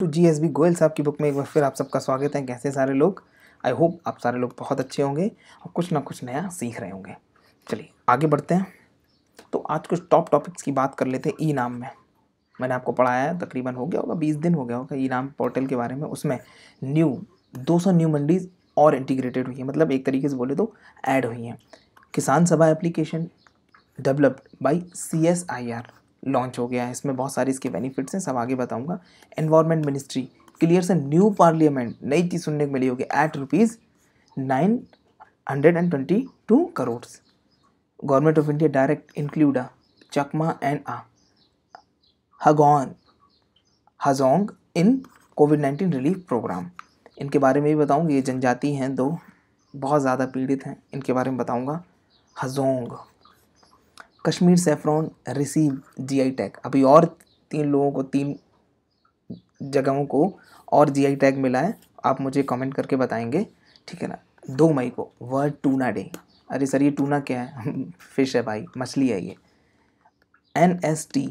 To G S B Goyal साहब की book में एक बार फिर आप सबका स्वागत है कैसे सारे लोग आई होप आप सारे लोग बहुत अच्छे होंगे और कुछ ना कुछ नया सीख रहे होंगे चलिए आगे बढ़ते हैं तो आज कुछ टॉप टॉपिक्स की बात कर लेते हैं ई नाम में मैंने आपको पढ़ाया है तकरीबन हो गया होगा बीस दिन हो गया होगा ई नाम पोर्टल के बारे में उसमें न्यू दो सौ न्यू मंडीज और इंटीग्रेटेड हुई है मतलब एक तरीके से बोले तो ऐड हुई हैं Kisan Sabha application developed by C S I R launch हो गया है इसमें बहुत सारे इसके बेनिफिट्स हैं सब आगे बताऊंगा एनवायरमेंट मिनिस्ट्री क्लियर से न्यू पार्लियामेंट नई चीज़ सुनने को मिली होगी eight rupees nine hundred and twenty two crore government of India direct include a Chakma and a हगौन Hajong in Covid nineteen relief programme इनके बारे में भी बताऊँगी ये जनजाति हैं दो बहुत ज़्यादा पीड़ित हैं इनके बारे में बताऊँगा हजोंग Kashmir saffron receive GI tag अभी और तीन लोगों को तीन जगहों को और जीआई टैग मिला है आप मुझे कमेंट करके बताएंगे ठीक है ना दो मई को वर्ल्ड टूना डे अरे सर ये टूना क्या है फिश है भाई मछली है ये N S T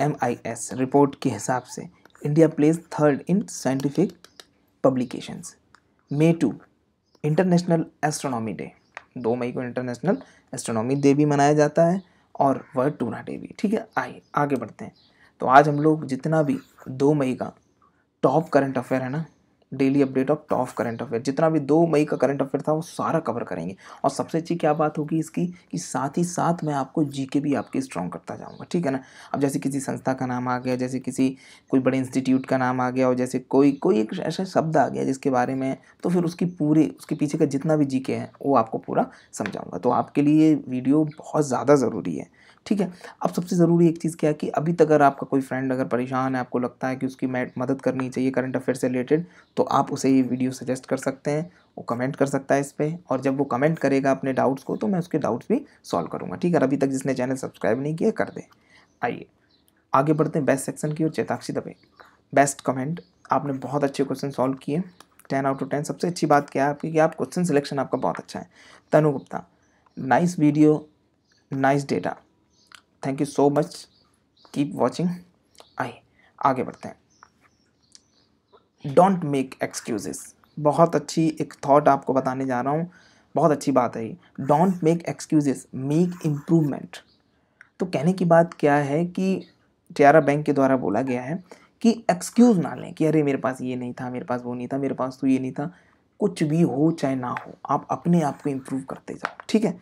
M I S report के हिसाब से India place third in scientific publications May two international astronomy day दो मई को इंटरनेशनल एस्ट्रोनॉमी डे भी मनाया जाता है और वर्ड टूना डे भी ठीक है आइए आगे बढ़ते हैं तो आज हम लोग जितना भी दो मई का टॉप करंट अफेयर है ना daily update of top current affair जितना भी दो मई का करंट अफेयर था वो सारा कवर करेंगे और सबसे अच्छी क्या बात होगी इसकी कि साथ ही साथ मैं आपको जीके भी आपकी स्ट्रॉन्ग करता जाऊँगा ठीक है ना अब जैसे किसी संस्था का नाम आ गया जैसे किसी कोई बड़े इंस्टीट्यूट का नाम आ गया और जैसे कोई कोई एक ऐसा शब्द आ गया जिसके बारे में तो फिर उसकी पूरी उसके पीछे का जितना भी जी है वो आपको पूरा समझाऊँगा तो आपके लिए वीडियो बहुत ज़्यादा ज़रूरी है ठीक है अब सबसे ज़रूरी एक चीज़ क्या है कि अभी तक अगर आपका कोई फ्रेंड अगर परेशान है आपको लगता है कि उसकी मदद करनी चाहिए करंट अफेयर से रिलेटेड तो आप उसे ये वीडियो सजेस्ट कर सकते हैं वो कमेंट कर सकता है इस पर और जब वो कमेंट करेगा अपने डाउट्स को तो मैं उसके डाउट्स भी सॉल्व करूँगा ठीक है अभी तक जिसने चैनल सब्सक्राइब नहीं किया कर दें आइए आगे बढ़ते हैं बेस्ट सेक्शन की और चेताक्षी दबे बेस्ट कमेंट आपने बहुत अच्छे क्वेश्चन सॉल्व किए टेन आउट ऑफ टेन सबसे अच्छी बात क्या है आपकी कि आप क्वेश्चन सिलेक्शन आपका बहुत अच्छा है Tanu Gupta nice video nice data thank you so much keep watching आई आगे बढ़ते हैं डोंट मेक एक्सक्यूजेस बहुत अच्छी एक थॉट आपको बताने जा रहा हूँ बहुत अच्छी बात है ये don't make excuses make improvement तो कहने की बात क्या है कि टियारा बैंक के द्वारा बोला गया है कि एक्सक्यूज़ ना लें कि अरे मेरे पास ये नहीं था मेरे पास वो नहीं था मेरे पास तो ये नहीं था कुछ भी हो चाहे ना हो आप अपने आप को इम्प्रूव करते जाओ ठीक है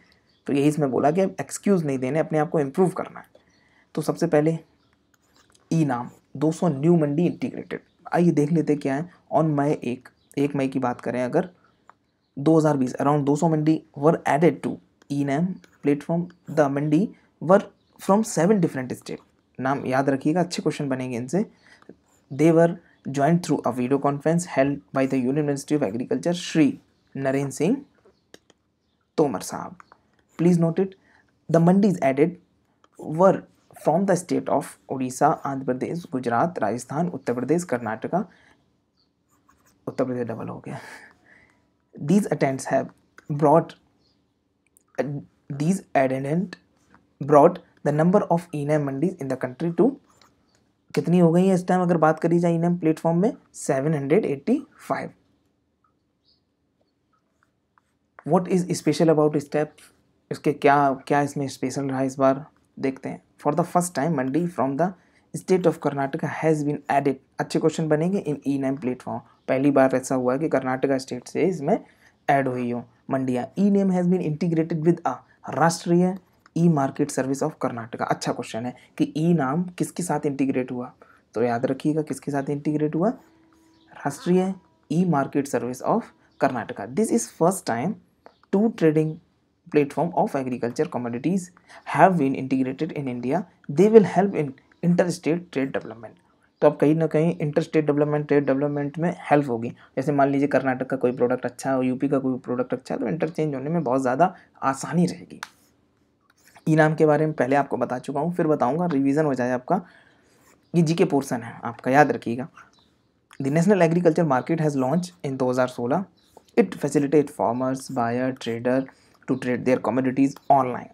तो यही इसमें बोला कि एक्सक्यूज़ नहीं देने अपने आप को इम्प्रूव करना है तो सबसे पहले ई e नाम 200 न्यू मंडी इंटीग्रेटेड आइए देख लेते क्या है ऑन मई एक एक मई की बात करें अगर 2020 around 200 mandi were added to e NAM platform the mandi were from seven different state नाम याद रखिएगा अच्छे क्वेश्चन बनेंगे इनसे they were join through a video conference held by the union of agriculture Shri Narendra Singh Tomar साहब Please note it, the mandis added were from the state of Odisha, Andhra Pradesh, Gujarat, Rajasthan, Uttar Pradesh, Karnataka. Uttar Pradesh double हो गया. These attempts have brought uh, these attendant brought the number of ENM mandis in the country to कितनी हो गई है इस time अगर बात करी जाए इनम प्लेटफॉर्म में 785 what is special about step इसके क्या क्या इसमें स्पेशल रहा इस बार देखते हैं for the first time mandi from the state of Karnataka has been added अच्छे क्वेश्चन बनेंगे इन ई नेम प्लेटफॉर्म पहली बार ऐसा हुआ है कि कर्नाटका स्टेट से इसमें ऐड हुई हो मंडिया e NAM has been integrated with a राष्ट्रीय e market service of Karnataka अच्छा क्वेश्चन है कि ई e नाम किसके साथ इंटीग्रेट हुआ तो याद रखिएगा किसके साथ इंटीग्रेट हुआ राष्ट्रीय e market service of Karnataka this is first time to trading platform of agriculture commodities have been integrated in India, they will help in interstate trade development. तो आप कहीं ना कहीं inter state development trade development में help होगी जैसे मान लीजिए कर्नाटक का कोई प्रोडक्ट अच्छा है यूपी का कोई प्रोडक्ट अच्छा है तो इंटरचेंज होने में बहुत ज़्यादा आसानी रहेगी ई नाम के बारे में पहले आपको बता चुका हूँ फिर बताऊँगा रिविज़न हो जाए आपका ये जी के पोर्सन है आपका याद रखिएगा the national agriculture market has launch in सोलह it facilitate farmers buyer trader to trade their commodities online.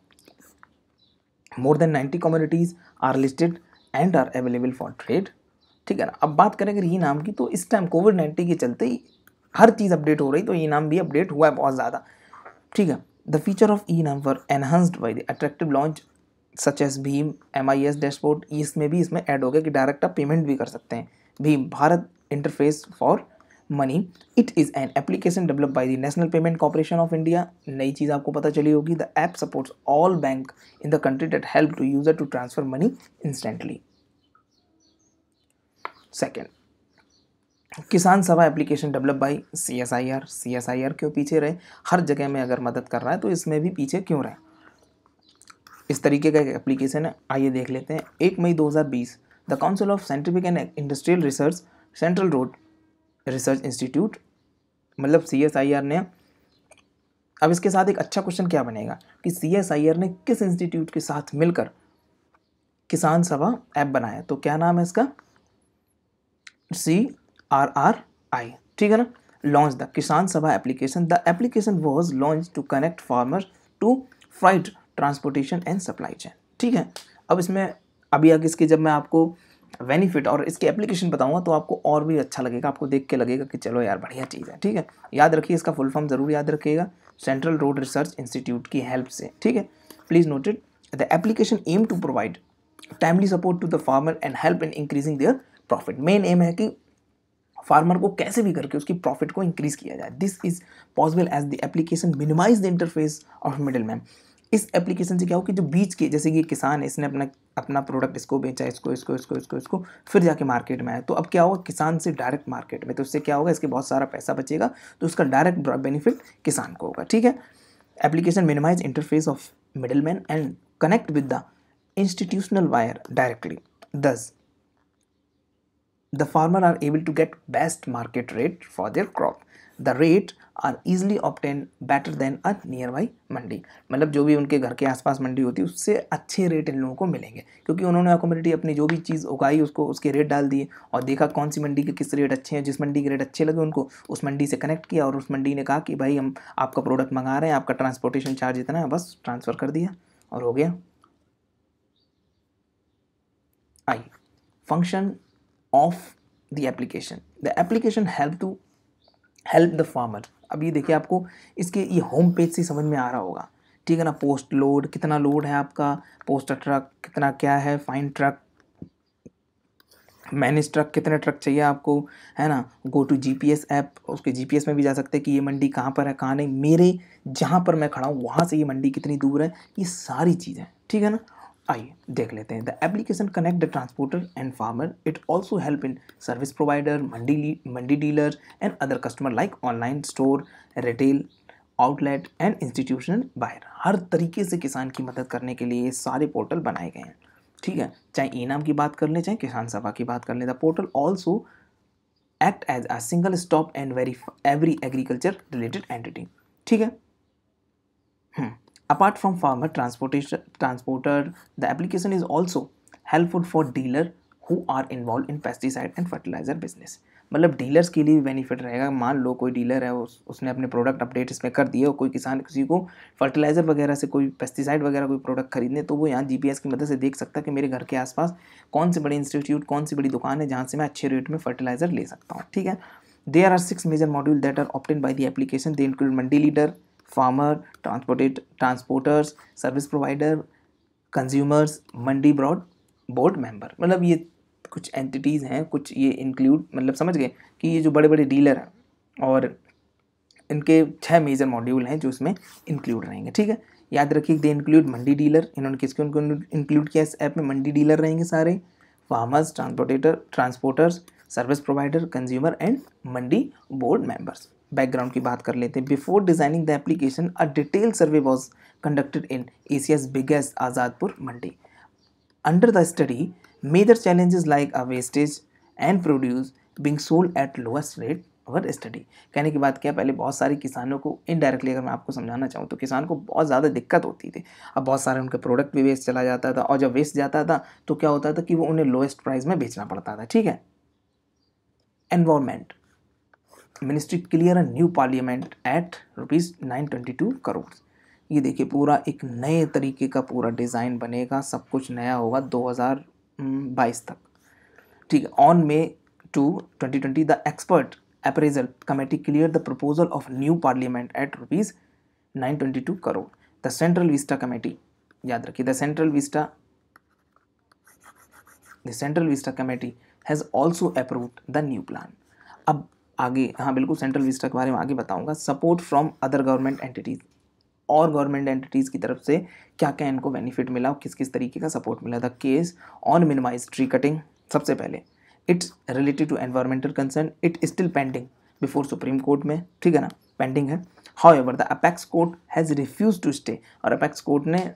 More than 90 commodities are listed and are available for trade. ठीक है ना अब बात करें अगर ई नाम की तो इस टाइम कोविड नाइन्टीन के चलते ही हर चीज़ अपडेट हो रही तो ई नाम भी अपडेट हुआ है बहुत ज़्यादा ठीक है the feature of e NAM for enhanced by the attractive launch such as भीम एम आई एस डैशबोर्ड इसमें भी इसमें ऐड हो गया कि डायरेक्ट आप पेमेंट भी कर सकते हैं भीम Bharat interface for money it is an application develop by the national payment corporation of India नई चीज़ आपको पता चली होगी the app supports all bank in the country that help to user to transfer money instantly second Kisan Sabha application develop by C S I R C S I R क्यों पीछे रहे हर जगह में अगर मदद कर रहा है तो इसमें भी पीछे क्यों रहे इस तरीके का एक एप्लीकेशन है आइए देख लेते हैं एक मई दो हजार बीस the council of scientific and industrial research central road research institute मतलब सी ने अब इसके साथ एक अच्छा क्वेश्चन क्या बनेगा कि सी ने किस इंस्टीट्यूट के साथ मिलकर किसान सभा ऐप बनाया तो क्या नाम है इसका सी आर आर आई ठीक है ना launch the Kisan Sabha application the application was launch to connect farmer to freight transportation and supply chain ठीक है अब इसमें अभी आगे इसके जब मैं आपको बेनिफिट और इसकी एप्लीकेशन बताऊंगा तो आपको और भी अच्छा लगेगा आपको देख के लगेगा कि चलो यार बढ़िया चीज़ है ठीक है याद रखिए इसका फुल फॉर्म ज़रूर याद रखिएगा सेंट्रल रोड रिसर्च इंस्टीट्यूट की हेल्प से ठीक है please noted the application aim to provide timely support to the farmer and help in increasing their profit main aim है कि फार्मर को कैसे भी करके उसकी प्रॉफिट को इंक्रीज किया जाए this is possible as the application minimise the interface of middle man इस एप्लीकेशन से क्या हो कि जो बीच के जैसे कि किसान है इसने अपना अपना प्रोडक्ट इसको बेचा इसको इसको इसको इसको इसको फिर जाके मार्केट में आया तो अब क्या होगा किसान से डायरेक्ट मार्केट में तो उससे क्या होगा इसके बहुत सारा पैसा बचेगा तो उसका डायरेक्ट बेनिफिट किसान को होगा ठीक है application minimise interface of middle man and connect with the institutional buyer directly thus the farmer are able to get best market rate for their crop the rate are easily obtain better than a near by mandi मतलब जो भी उनके घर के आसपास मंडी होती है उससे अच्छे रेट इन लोगों को मिलेंगे क्योंकि उन्होंने अकोमोडिटी अपनी जो भी चीज़ उगाई उसको उसके रेट डाल दिए और देखा कौन सी मंडी के किस रेट अच्छे हैं जिस मंडी के रेट अच्छे लगे उनको उस मंडी से कनेक्ट किया और उस मंडी ने कहा कि भाई हम आपका प्रोडक्ट मंगा रहे हैं आपका ट्रांसपोर्टेशन चार्ज इतना है बस ट्रांसफ़र कर दिया और हो गया I function of the application the application help to help the farmer अब ये देखिए आपको इसके ये होम पेज से समझ में आ रहा होगा ठीक है ना पोस्ट लोड कितना लोड है आपका पोस्ट ट्रक कितना क्या है फाइन ट्रक मैनेज ट्रक कितने ट्रक चाहिए आपको है ना गो टू जीपीएस ऐप उसके जीपीएस में भी जा सकते हैं कि ये मंडी कहाँ पर है कहाँ नहीं मेरे जहाँ पर मैं खड़ा हूँ वहाँ से ये मंडी कितनी दूर है ये सारी चीज़ें ठीक है ना आइए देख लेते हैं the application connect the transporter and farmer it also help in service provider mandi mandi dealer and other customer like online store retail outlet and institutional buyer हर तरीके से किसान की मदद करने के लिए सारे पोर्टल बनाए गए हैं ठीक है चाहे ई नाम की बात कर लें चाहे किसान सभा की बात कर लें the portal also act as a single stop and very every agriculture related entity ठीक है hmm Apart from farmer transportation transporter, the application is also helpful for dealer who are involved in pesticide and fertilizer business. मतलब dealers के लिए भी benefit रहेगा मान लो कोई dealer है उस, उसने अपने प्रोडक्ट अपडेट इसमें कर दिए और कोई किसान किसी को फर्टिलाइज़र वगैरह से कोई पेस्टिसाइड वगैरह कोई प्रोडक्ट खरीदने तो वो यहाँ जीपीएस की मदद से देख सकता है कि मेरे घर के आसपास कौन से बड़े इंस्टीट्यूट कौन सी बड़ी दुकान है जहाँ से मैं अच्छे रेट में फर्टिलाइज़र ले सकता हूँ ठीक है there are six major module that are obtain by the application they include mandi leader farmer transported transporters service provider consumers mandi broad board member मतलब ये कुछ एंटिटीज़ हैं कुछ ये इंक्लूड मतलब समझ गए कि ये जो बड़े बड़े डीलर हैं और इनके छः मेजर मॉड्यूल हैं जो इसमें इंक्लूड रहेंगे ठीक है याद रखिए दे इंक्लूड मंडी डीलर इन्होंने किसके उनको इंक्लूड किया इस ऐप में मंडी डीलर रहेंगे सारे farmers transporter transporters service provider consumer and mandi board members background की बात कर लेते हैं before designing the application a detail survey was conducted in Asia's biggest Azadpur mandi under the study major challenges like a wastage and produce being sold at lowest rate our study कहने की बात क्या पहले बहुत सारे किसानों को इनडायरेक्टली अगर मैं आपको समझाना चाहूँ तो किसान को बहुत ज़्यादा दिक्कत होती थी अब बहुत सारे उनका प्रोडक्ट भी वेस्ट चला जाता था और जब वेस्ट जाता था तो क्या होता था कि वो उन्हें लोएस्ट प्राइस में बेचना पड़ता था ठीक है environment ministry clear a new parliament at rupees nine twenty two crore ये देखिए पूरा एक नए तरीके का पूरा डिज़ाइन बनेगा सब कुछ नया होगा दो हजार बाईस तक ठीक है on May two twenty twenty the expert appraisal committee clear the proposal of new parliament at rupees nine twenty two crore the Central Vista committee याद रखिए the Central Vista the Central Vista committee has also approved the new plan अब आगे हाँ बिल्कुल central Vista के बारे में आगे बताऊँगा support from other government entities और गवर्नमेंट एंटिटीज़ की तरफ से क्या क्या इनको बेनिफिट मिला और किस किस तरीके का सपोर्ट मिला the case on minimise tree cutting सबसे पहले it's related to environmental concern it still pending before supreme court में ठीक है ना पेंडिंग है however the apex court has refuse to stay और अपैक्स कोर्ट ने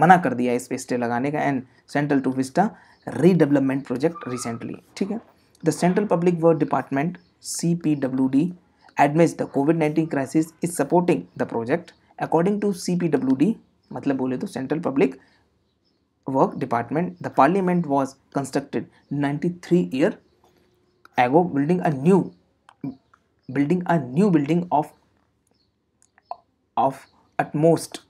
मना कर दिया इस पर स्टे लगाने का and Central to Vista redevelopment project recently ठीक है the central public work department C P W D the Covid nineteen crisis is supporting the project according to C P W D मतलब बोले तो central public work department the parliament was constructed ninety three year ago building a new building a new building of of utmost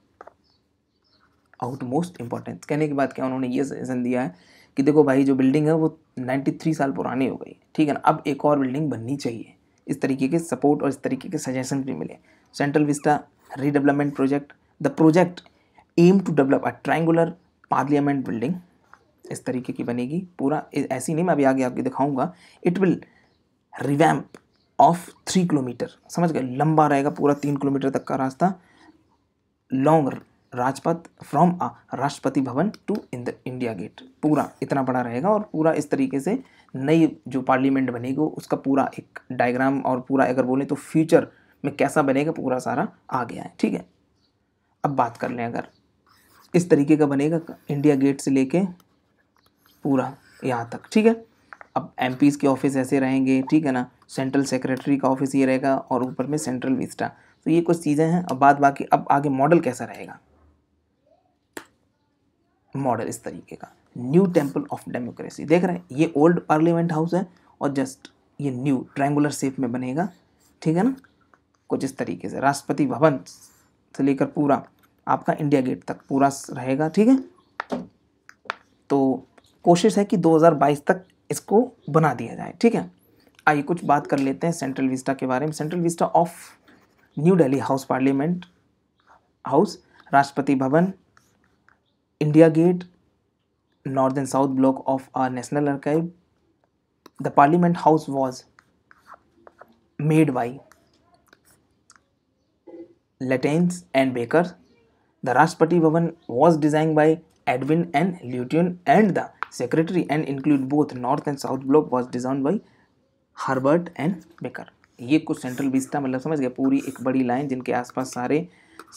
outmost importance कहने के बाद क्या उन्होंने ये suggestion दिया है कि देखो भाई जो बिल्डिंग है वो 93 साल पुरानी हो गई ठीक है ना अब एक और बिल्डिंग बननी चाहिए इस तरीके के सपोर्ट और इस तरीके के सजेशन भी मिले Central Vista redevelopment project the project aim to develop a triangular parliament building इस तरीके की बनेगी पूरा ऐसी नहीं मैं अभी आगे आपको दिखाऊंगा it will revamp of three kilometre समझ गए लंबा रहेगा पूरा तीन किलोमीटर तक का रास्ता long Rajpath from uh Rashtrapati Bhavan to in the India Gate पूरा इतना बड़ा रहेगा और पूरा इस तरीके से नई जो पार्लियामेंट बनेगी उसका पूरा एक डायग्राम और पूरा अगर बोलें तो फ्यूचर में कैसा बनेगा पूरा सारा आ गया है ठीक है अब बात कर लें अगर इस तरीके का बनेगा इंडिया गेट से लेके पूरा यहाँ तक ठीक है अब एम के ऑफिस ऐसे रहेंगे ठीक है ना सेंट्रल सेक्रेटरी का ऑफिस ये रहेगा और ऊपर में सेंट्रल विस्टा तो ये कुछ चीज़ें हैं अब बाद बाकी अब आगे मॉडल कैसा रहेगा मॉडल इस तरीके का न्यू टेम्पल ऑफ डेमोक्रेसी देख रहे हैं ये ओल्ड पार्लियामेंट हाउस है और जस्ट ये न्यू ट्रायंगुलर शेप में बनेगा ठीक है ना कुछ इस तरीके से राष्ट्रपति भवन से लेकर पूरा आपका इंडिया गेट तक पूरा रहेगा ठीक है तो कोशिश है कि 2022 तक इसको बना दिया जाए ठीक है आइए कुछ बात कर लेते हैं सेंट्रल विस्टा के बारे में Central Vista of New Delhi house parliament house Rashtrapati Bhavan India Gate north and south block of our national archive the parliament house was made by Lutyens and Baker the Rashtrapati Bhavan was design by Edwin and Lutyens and the secretary and include both north and south block was design by Herbert and Baker ये कुछ central बीच था मतलब समझ गया पूरी एक बड़ी line जिनके आसपास सारे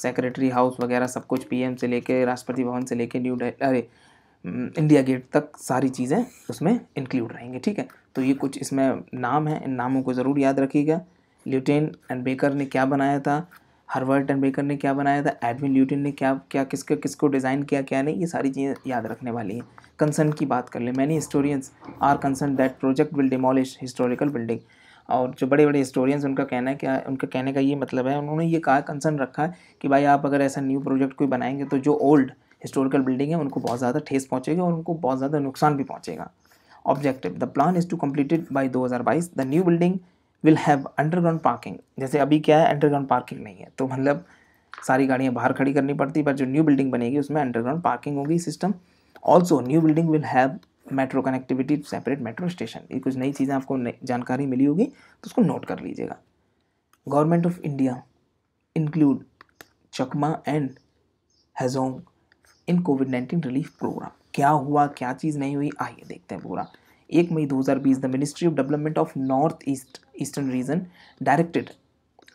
सेक्रेटरी हाउस वगैरह सब कुछ पीएम से लेके राष्ट्रपति भवन से लेके न्यू अरे इंडिया गेट तक सारी चीज़ें उसमें इंक्लूड रहेंगे ठीक है तो ये कुछ इसमें नाम है इन नामों को ज़रूर याद रखिएगा ल्यूटेन एंड बेकर ने क्या बनाया था हरवर्ट एंड बेकर ने क्या बनाया था एडविन ल्यूटेन ने क्या क्या किसके किसको डिज़ाइन किया क्या नहीं ये सारी चीज़ें याद रखने वाली हैं कंसर्न की बात कर ले many historians are concern that project will demolish historical building और जो बड़े बड़े हिस्टोरियंस उनका कहना है कि उनका कहने का ये मतलब है उन्होंने ये कहा कंसर्न रखा है कि भाई आप अगर ऐसा न्यू प्रोजेक्ट कोई बनाएंगे तो जो ओल्ड हिस्टोरिकल बिल्डिंग है उनको बहुत ज़्यादा ठेस पहुँचेगी और उनको बहुत ज़्यादा नुकसान भी पहुँचेगा objective the plan is to completed by दो हज़ार बाईस the new building will have underground parking जैसे अभी क्या है अंडरग्राउंड पार्किंग नहीं है तो मतलब सारी गाड़ियाँ बाहर खड़ी करनी पड़ती पर जो न्यू बिल्डिंग बनेगी उसमें अंडरग्राउंड पार्किंग होगी system also new building will have metro connectivity separate metro station ये कुछ नई चीज़ें आपको जानकारी मिली होगी तो उसको नोट कर लीजिएगा government of India include Chakma and Hajong in Covid nineteen relief programme क्या हुआ क्या चीज़ नहीं हुई आइए देखते हैं पूरा एक मई 2020 the ministry of development of north east eastern region directed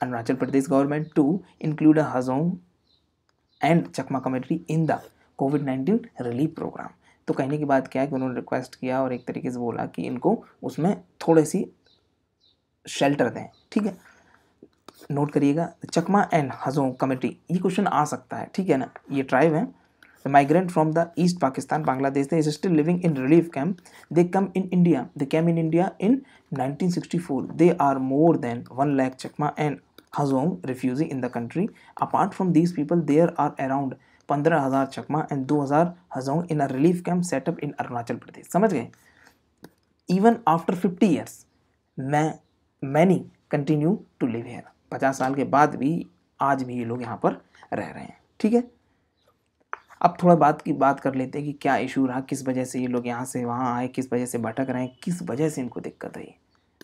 Arunachal Pradesh government to include Hajong and Chakma committee in the Covid nineteen relief programme तो कहने की बात क्या है कि उन्होंने रिक्वेस्ट किया और एक तरीके से बोला कि इनको उसमें थोड़ी सी शेल्टर दें ठीक है नोट करिएगा चकमा एंड हजों कमेटी ये क्वेश्चन आ सकता है ठीक है ना ये ट्राइब है migrant from the east Pakistan Bangladesh they is still living in relief camp they come in India they came in India in nineteen sixty four they are more than one lakh Chakma and Hajong refugee in the country apart from these people there are around पंद्रह हज़ार Chakma and दो हज़ार हजोंग in a relief camp setup in Arunachal Pradesh समझ गए even after fifty years may many continue to live here पचास साल के बाद भी आज भी ये लोग यहाँ पर रह रहे हैं ठीक है अब थोड़ा बात की बात कर लेते हैं कि क्या इशू रहा किस वजह से ये लोग यहाँ से वहाँ आए किस वजह से भटक रहे हैं किस वजह से इनको दिक्कत रही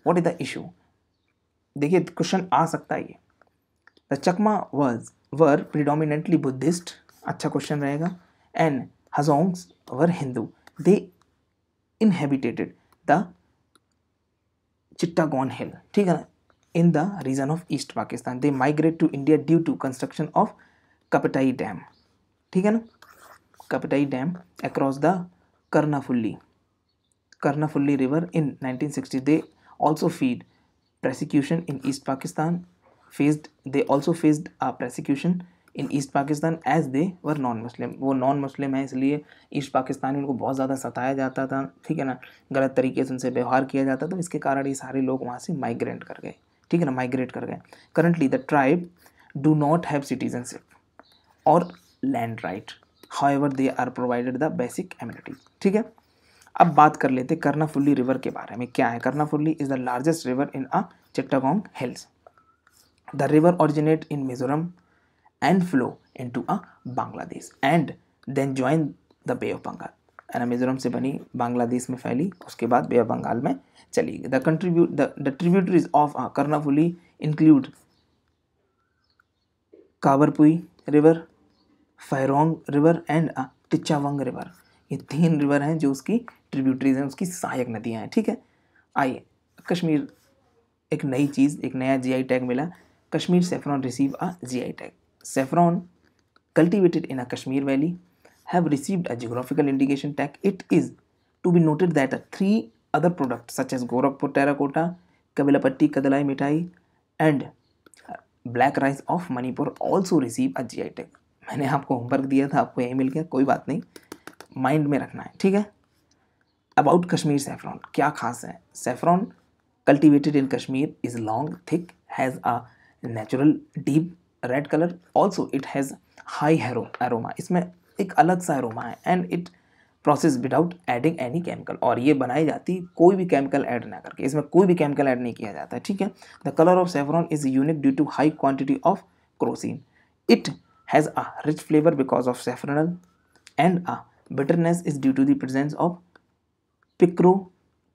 वॉट इज़ द इशू देखिए क्वेश्चन आ सकता है ये the Chakma were were predominantly Buddhist अच्छा क्वेश्चन रहेगा and Hajongs were Hindu they inhabited the Chittagong hill ठीक है ना in the region of east Pakistan they migrate to India due to construction of Kaptai dam ठीक है ना Kaptai dam across the Karnaphuli Karnaphuli river in 1960 they also faced prosecution in east Pakistan faced they also faced a prosecution in east Pakistan as they were non Muslim वो non मुस्लिम है इसलिए east Pakistan में उनको बहुत ज़्यादा सताया जाता था ठीक है ना गलत तरीके से उनसे व्यवहार किया जाता तो इसके कारण ये सारे लोग वहाँ से माइग्रेट कर गए ठीक है ना माइग्रेट कर गए currently the tribe do not have citizenship और land right however they are provided the basic amenities ठीक है अब बात कर लेते कर्नाफुल्ली रिवर के बारे में क्या है Karnaphuli is the largest river in a Chittagong hills the river originate in Mizoram and flow into a Bangladesh and then join the Bay of Bengal है ना मिजोरम से बनी बांग्लादेश में फैली उसके बाद बे ऑफ बंगाल में चली गई the contribute the tributaries of Karnaphuli include Kabarpui river Phairong river and Tichawng river ये तीन रिवर हैं जो उसकी ट्रिब्यूटरीज हैं उसकी सहायक नदियाँ हैं ठीक है आइए कश्मीर एक नई चीज़ एक नया जीआई टैग मिला Kashmir saffron receive a GI tag saffron cultivated in a Kashmir valley have received a geographical indication tag. It is to be noted that three other products such as Gorakhpur terracotta, Kabilapatti Kadalai Mitai and black rice of Manipur also receive a G I tag मैंने आपको homework दिया था आपको यही मिल गया कोई बात नहीं माइंड में रखना है ठीक है अबाउट कश्मीर सेफ्रॉन क्या खास है saffron cultivated in Kashmir is long thick has a natural deep red colour also it has high aroma इसमें एक अलग सा एरोमा है and it process without adding any chemical और ये बनाई जाती कोई भी केमिकल ऐड ना करके इसमें कोई भी केमिकल ऐड नहीं किया जाता है ठीक है the colour of saffron is unique due to high quantity of crocin it has a rich flavour because of safranal and a bitterness is due to the presence of 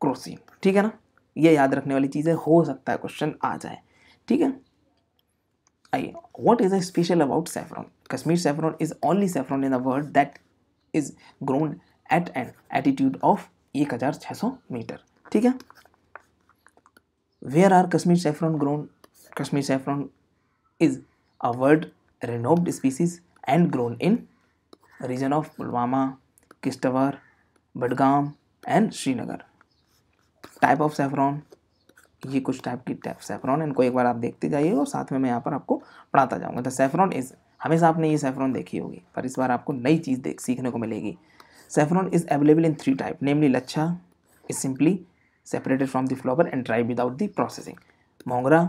picrocrocin ठीक है ना ये याद रखने वाली चीज़ है हो सकता है क्वेश्चन आ जाए ठीक है आइए what is a special about saffron Kashmir saffron is only saffron in the world that is grown at an attitude of एक हज़ार छः सौ मीटर ठीक है where are Kashmir saffron grown Kashmir saffron is a world renowned species and grown in region of Pulwama Kishtwar Budgam and Srinagar type of saffron ये कुछ type की tap saffron इनको एक बार आप देखते जाइए और साथ में मैं यहाँ पर आपको पढ़ाता जाऊँगा द सेफ्रॉन इज़ हमेशा आपने ये सेफ्रॉन देखी होगी पर इस बार आपको नई चीज़ देख सीखने को मिलेगी saffron is available in three type namely Lachha is simply separated from the flower and dried without the processing Mongra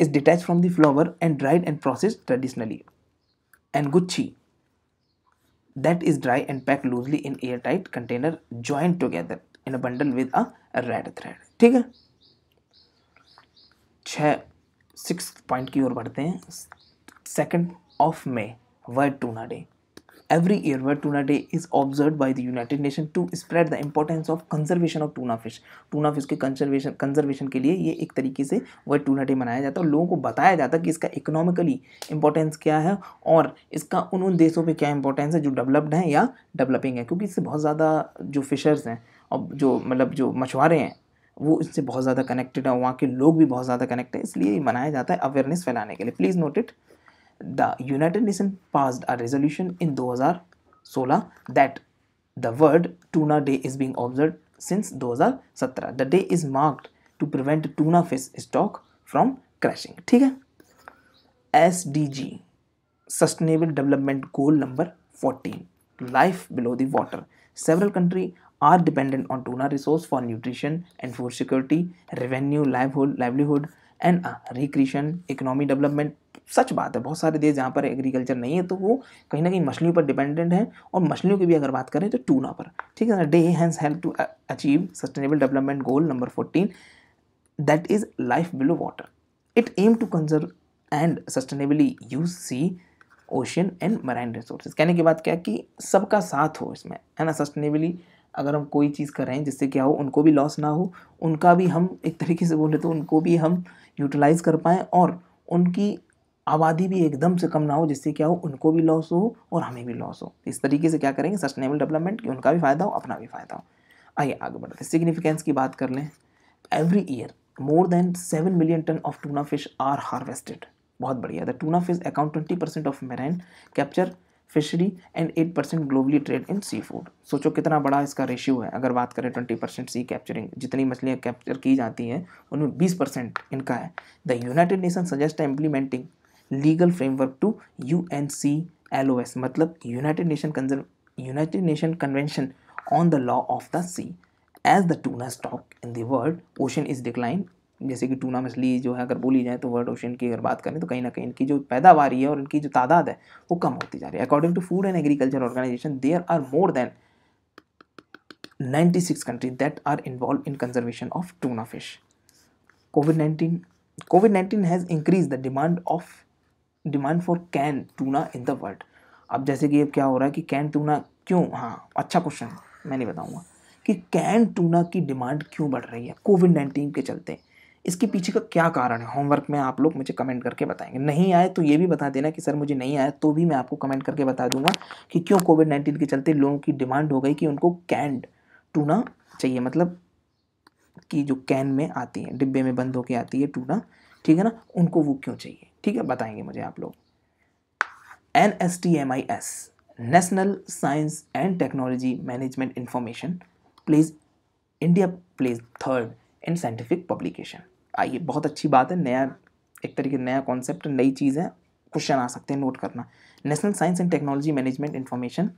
is detach from the flower and dried and process traditionally and Guchhi that is dry and pack loosely in air tight container joint together in a bundle with a red thread ठीक है छः six point की ओर बढ़ते हैं second of May world tuna day every year world tuna day is observe by the United Nation to spread the importance of conservation of tuna fish tuna fish के conservation conservation के लिए ये एक तरीके से वर्ल्ड टूना डे मनाया जाता है और लोगों को बताया जाता है कि इसका इकोनॉमिकली इंपॉर्टेंस क्या है और इसका उन उन देशों पर क्या इंपॉर्टेंस है जो डेवलप्ड हैं या डेवलपिंग है क्योंकि इससे बहुत ज़्यादा जो फिशर्स हैं और जो मतलब जो मछुआरे हैं वो इससे बहुत ज़्यादा कनेक्टेड है वहाँ के लोग भी बहुत ज़्यादा कनेक्ट है इसलिए मनाया जाता है अवेयरनेस फैलाने के लिए please note it the United Nation pass a resolution in 2016 that the world tuna day is being observe since 2017 the day is marked to prevent tuna fish stock from crashing ठीक है S D G sustainable development goal number fourteen life below the water several country are dependent on tuna resource for nutrition and food security, revenue, livelihood, livelihood and recreation economy development सच बात है बहुत सारे देश जहाँ पर agriculture नहीं है तो वो कहीं ना कहीं मछलियों पर डिपेंडेंट है और मछलियों की भी अगर बात करें तो टूना पर ठीक है ना day hence help to achieve sustainable development goal number fourteen that is life below water it aim to conserve and sustainably use sea ocean and marine resources कहने की बात क्या कि सबका साथ हो इसमें है ना सस्टेनेबली अगर हम कोई चीज़ कर रहे हैं जिससे क्या हो उनको भी लॉस ना हो उनका भी हम एक तरीके से बोले तो उनको भी हम यूटिलाइज़ कर पाएँ और उनकी आबादी भी एकदम से कम ना हो जिससे क्या हो उनको भी लॉस हो और हमें भी लॉस हो इस तरीके से क्या करेंगे सस्टेनेबल डेवलपमेंट कि उनका भी फ़ायदा हो अपना भी फ़ायदा हो आइए आगे बढ़ते हैं सिग्निफिकेंस की बात कर लें every year more than seven million tonne of tuna fish are harvested बहुत बढ़िया the tuna fish account twenty percent of marine capture fishery and eight percent globally trade in sea food सोचो कितना बड़ा इसका रेशियो है अगर बात करें ट्वेंटी परसेंट सी कैप्चरिंग जितनी मछलियाँ कैप्चर की जाती हैं उनमें बीस परसेंट इनका है the United Nation suggest implementing legal framework to U N C L O S मतलब United Nation United Nation convention on the law of the sea as the tuna stock in the world ocean is decline जैसे कि tuna मछली जो है अगर बोली जाए तो वर्ल्ड ओशन की अगर बात करें तो कहीं ना कहीं इनकी जो पैदावार है और इनकी जो तादाद है वो कम होती जा रही है according to food and agriculture organisation there are more than 96 countries that are involve in conservation of tuna fish COVID nineteen COVID nineteen has increase the demand of demand for can tuna in the world अब जैसे कि अब क्या हो रहा है कि can tuna क्यों हाँ अच्छा क्वेश्चन मैं नहीं बताऊँगा कि कैन टूना की डिमांड क्यों बढ़ रही है कोविड नाइन्टीन के चलते इसके पीछे का क्या कारण है होमवर्क में आप लोग मुझे कमेंट करके बताएंगे नहीं आए तो ये भी बता देना कि सर मुझे नहीं आया तो भी मैं आपको कमेंट करके बता दूंगा कि क्यों कोविड नाइन्टीन के चलते लोगों की डिमांड हो गई कि उनको कैंड टूना चाहिए मतलब कि जो कैन में आती है डिब्बे में बंद होके आती है टूना ठीक है ना उनको वो क्यों चाहिए ठीक है बताएंगे मुझे आप लोग N S T M I S national science and technology management information places India places third in scientific publication आइए बहुत अच्छी बात है नया एक तरीके नया कॉन्सेप्ट नई चीज़ है क्वेश्चन आ सकते हैं नोट करना national science and technology management information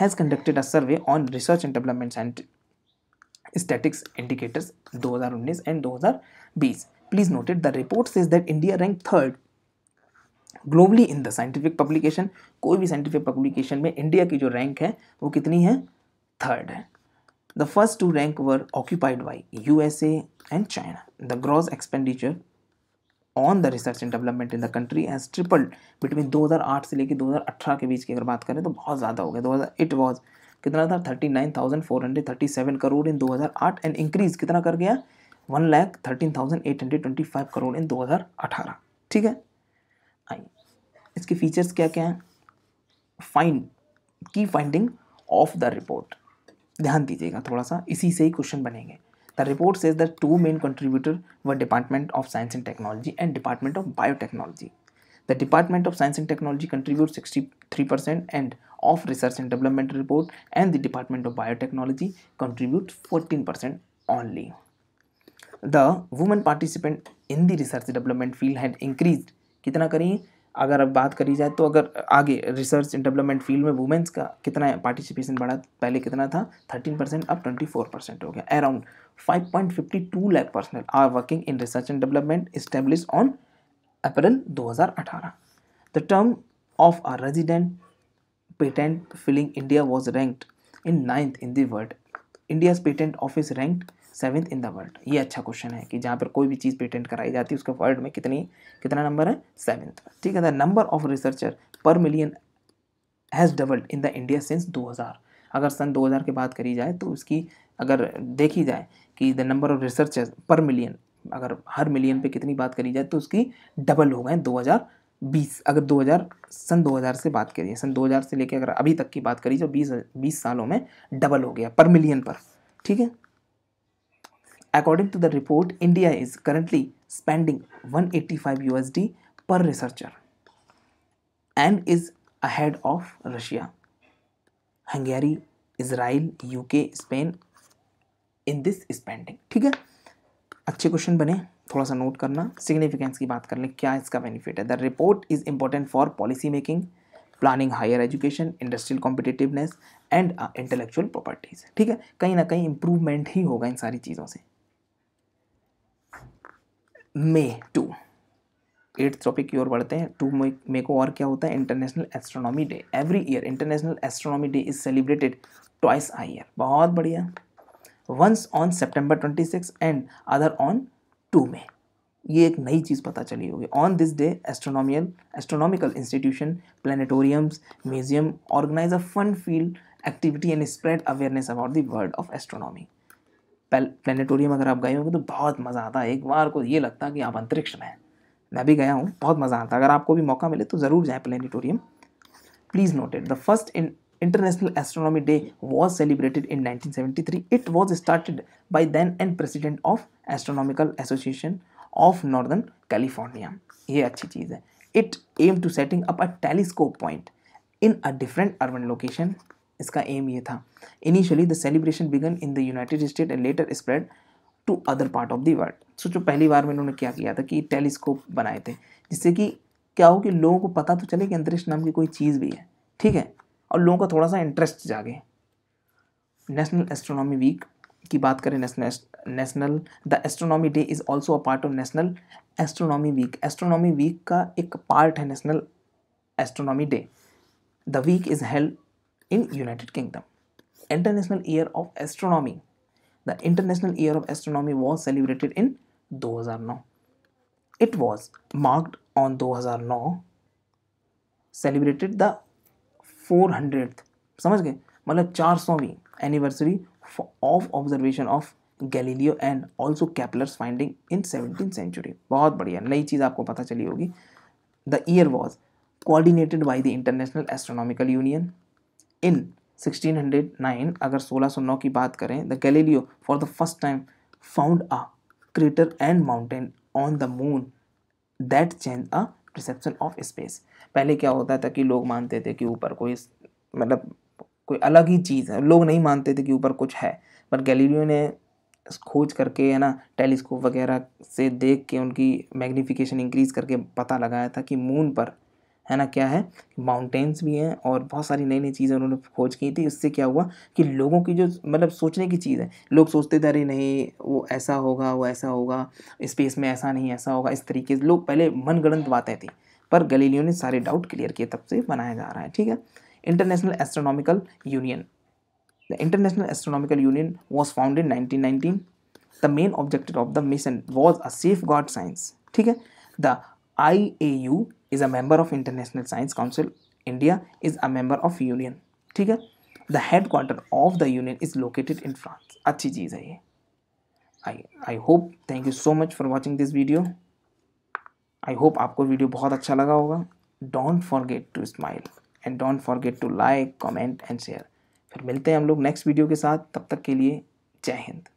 has conducted a survey on research and development and statics indicators 2019 and 2020 please noted the report is that India rank third globally in the scientific publication कोई भी scientific publication में India की जो rank है वो कितनी है third है The first two ranks were occupied by USA and China. The gross expenditure on the research and development in the country as tripled between 2008 से लेकर 2018 के बीच की अगर बात करें तो बहुत ज़्यादा हो गया 2000 इट वाज कितना था सेवन करोड़ इन दो हज़ार आठ एंड इंक्रीज कितना कर गया one lakh thirteen thousand eight hundred twenty five crore in दो हजार अठारह ठीक है आइए इसके फीचर्स क्या क्या हैं फाइंड की फाइंडिंग ऑफ द रिपोर्ट ध्यान दीजिएगा थोड़ा सा इसी से ही क्वेश्चन बनेंगे the report says the two main contributor व department of science and technology and department of biotechnology the department of science and technology contribute sixty three percent and of research and development report and the department of biotechnology contribute fourteen percent only the women participant in the research development field had increase कितना करिए अगर अब बात करी जाए तो अगर आगे रिसर्च एंड डेवलपमेंट फील्ड में वुमेंस का कितना पार्टिसिपेशन बढ़ा पहले कितना था थर्टीन परसेंट अब ट्वेंटी फोर परसेंट हो गया around five point fifty two lakh personnel are working in research and development establish on April दो हज़ार अठारह the term of are resident patent filing India was ranked in ninth in the world India's patent office ranked seventh in the world ये अच्छा question है कि जहाँ पर कोई भी चीज़ पेटेंट कराई जाती है उसके वर्ल्ड में कितनी कितना नंबर है सेवेंथ ठीक है the number of researcher per million has doubled in the India since 2000 अगर सन 2000 की बात करी जाए तो उसकी अगर देखी जाए कि the number of researcher per million अगर हर मिलियन पर कितनी बात करी जाए तो उसकी डबल हो गए दो बीस अगर 2000 सन 2000 से बात करिए सन 2000 से लेकर अगर अभी तक की बात करी तो 20 20 सालों में डबल हो गया पर मिलियन पर ठीक है According to the report, India is currently spending 185 USD per researcher and is ahead of Russia, Hungary, Israel, UK, Spain in this spending ठीक है अच्छे क्वेश्चन बने थोड़ा सा नोट करना सिग्निफिकेंस की बात कर लें क्या इसका बेनिफिट है the report is important for policy making planning higher education industrial competitiveness and intellectual properties ठीक है कहीं ना कहीं इंप्रूवमेंट ही होगा इन सारी चीज़ों से मे टू एट टॉपिक की ओर बढ़ते हैं टू मे को और क्या होता है international astronomy day every year international astronomy day is celebrated twice I year बहुत बढ़िया once on September twenty six and other on two May ये एक नई चीज़ पता चली होगी on this day astronomial astronomical institution planetariums museum organise a fun field activity and spread awareness about the world of astronomy planetarium अगर आप गए होंगे तो बहुत मज़ा आता है एक बार को ये लगता है कि आप अंतरिक्ष में हैं मैं भी गया हूँ बहुत मज़ा आता है अगर आपको भी मौका मिले तो ज़रूर जाएँ planetarium please note it the first international astronomy day was celebrated in nineteen seventy three it was started by then and president of astronomical association of northern California ये अच्छी चीज़ है it aim to setting up a telescope point in a different urban location इसका aim ये था initially the celebration began in the United State and later spread to other part of the world so जो पहली बार में उन्होंने क्या किया था कि टेलीस्कोप बनाए थे जिससे कि क्या हो कि लोगों को पता तो चले कि अंतरिक्ष नाम की कोई चीज़ भी है ठीक है और लोगों का थोड़ा सा इंटरेस्ट जागे नेशनल एस्ट्रोनॉमी वीक की बात करें national national the astronomy day is also a part of national astronomy week astronomy week का एक पार्ट है national astronomy day the week is held in United Kingdom. International Year of Astronomy. The International Year of Astronomy was celebrated in 2009. It was marked on 2009 celebrated the 400th समझ गए मतलब 400वीं anniversary of observation of Galileo and also Kepler's finding in 17th century. बहुत बढ़िया नई चीज़ आपको पता चली होगी The year was coordinated by the International Astronomical Union. इन 1609 अगर 1609 की बात करें the Galileo for the first time found a crater and mountain on the moon that change a perception of space पहले क्या होता था कि लोग मानते थे कि ऊपर कोई मतलब कोई अलग ही चीज़ है लोग नहीं मानते थे कि ऊपर कुछ है पर गैलीलियो ने खोज करके है ना टेलीस्कोप वगैरह से देख के उनकी मैग्नीफिकेशन इंक्रीज़ करके पता लगाया था कि मून पर है ना क्या है माउंटेन्स भी हैं और बहुत सारी नई नई चीज़ें उन्होंने खोज की थी उससे क्या हुआ कि लोगों की जो मतलब सोचने की चीज़ है लोग सोचते थे अरे नहीं वो ऐसा होगा वो ऐसा होगा स्पेस में ऐसा नहीं ऐसा होगा इस तरीके से लोग पहले मनगणंत बातें थी पर गलीलियो ने सारे डाउट क्लियर किए तब से बनाया जा रहा है ठीक है international astronomical union the international astronomical union was found in nineteen the main objective of the mission was a safeguard science ठीक है the I A U is a member of international science council India is a member of union ठीक है the headquarter of the union is located in France अच्छी चीज़ है ये I I hope thank you so much for watching this video I hope आपको video बहुत अच्छा लगा होगा don't forget to smile and don't forget to like comment and share फिर मिलते हैं हम लोग नेक्स्ट वीडियो के साथ तब तक के लिए जय हिंद